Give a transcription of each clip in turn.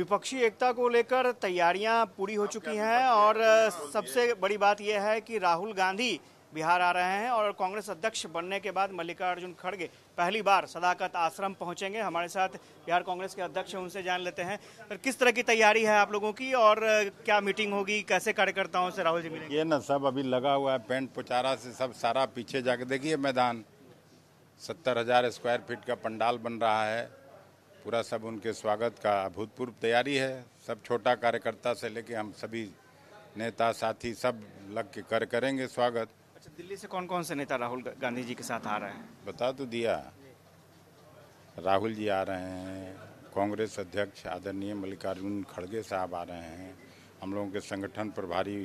विपक्षी एकता को लेकर तैयारियां पूरी हो चुकी हैं और सबसे बड़ी बात यह है कि राहुल गांधी बिहार आ रहे हैं और कांग्रेस अध्यक्ष बनने के बाद मल्लिकार्जुन खड़गे पहली बार सदाकत आश्रम पहुंचेंगे हमारे साथ बिहार कांग्रेस के अध्यक्ष उनसे जान लेते हैं तो किस तरह की तैयारी है आप लोगों की और क्या मीटिंग होगी कैसे कार्यकर्ताओं से राहुल जी मिलेंगे ये ना सब अभी लगा हुआ है पेंट पुचारा से सब सारा पीछे जाके देखिए मैदान सत्तर हजार स्क्वायर फीट का पंडाल बन रहा है पूरा सब उनके स्वागत का अभूतपूर्व तैयारी है सब छोटा कार्यकर्ता से लेके हम सभी नेता साथी सब लग के कर करेंगे स्वागत अच्छा दिल्ली से कौन कौन से नेता राहुल गांधी जी के साथ आ रहे हैं बता तो दिया राहुल जी आ रहे हैं कांग्रेस अध्यक्ष आदरणीय मल्लिकार्जुन खड़गे साहब आ रहे हैं हम लोगों के संगठन प्रभारी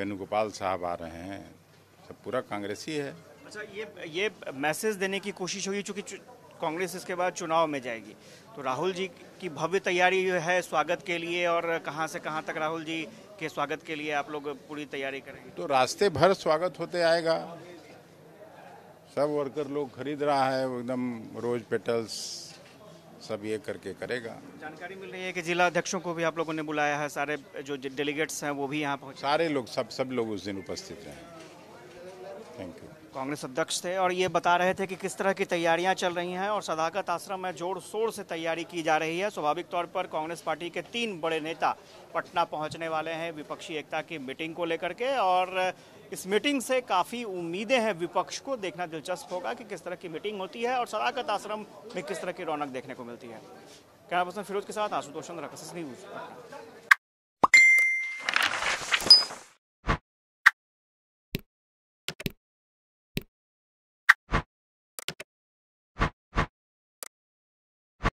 वेणुगोपाल साहब आ रहे हैं सब पूरा कांग्रेसी है अच्छा ये ये मैसेज देने की कोशिश होगी चूँकि कांग्रेस इसके बाद चुनाव में जाएगी तो राहुल जी की भव्य तैयारी है स्वागत के लिए और कहां से कहां तक राहुल जी के स्वागत के लिए आप लोग पूरी तैयारी करेंगे तो रास्ते भर स्वागत होते आएगा सब वर्कर लोग खरीद रहा है एकदम रोज पेटल्स सब ये करके करेगा जानकारी मिल रही है कि जिला अध्यक्षों को भी आप लोगों ने बुलाया है सारे जो डेलीगेट्स हैं वो भी यहाँ पहुँचे सारे लोग सब सब लोग उस दिन उपस्थित रहे थैंक यू कांग्रेस अध्यक्ष थे और ये बता रहे थे कि किस तरह की तैयारियां चल रही हैं और सदाकत आश्रम में जोर शोर से तैयारी की जा रही है स्वाभाविक तौर पर कांग्रेस पार्टी के तीन बड़े नेता पटना पहुंचने वाले हैं विपक्षी एकता की मीटिंग को लेकर के और इस मीटिंग से काफ़ी उम्मीदें हैं विपक्ष को देखना दिलचस्प होगा कि किस तरह की मीटिंग होती है और सदाकत आश्रम में किस तरह की रौनक देखने को मिलती है कैमरा पर्सन फिरोज के साथ आशुतोष चंद्र न्यूज़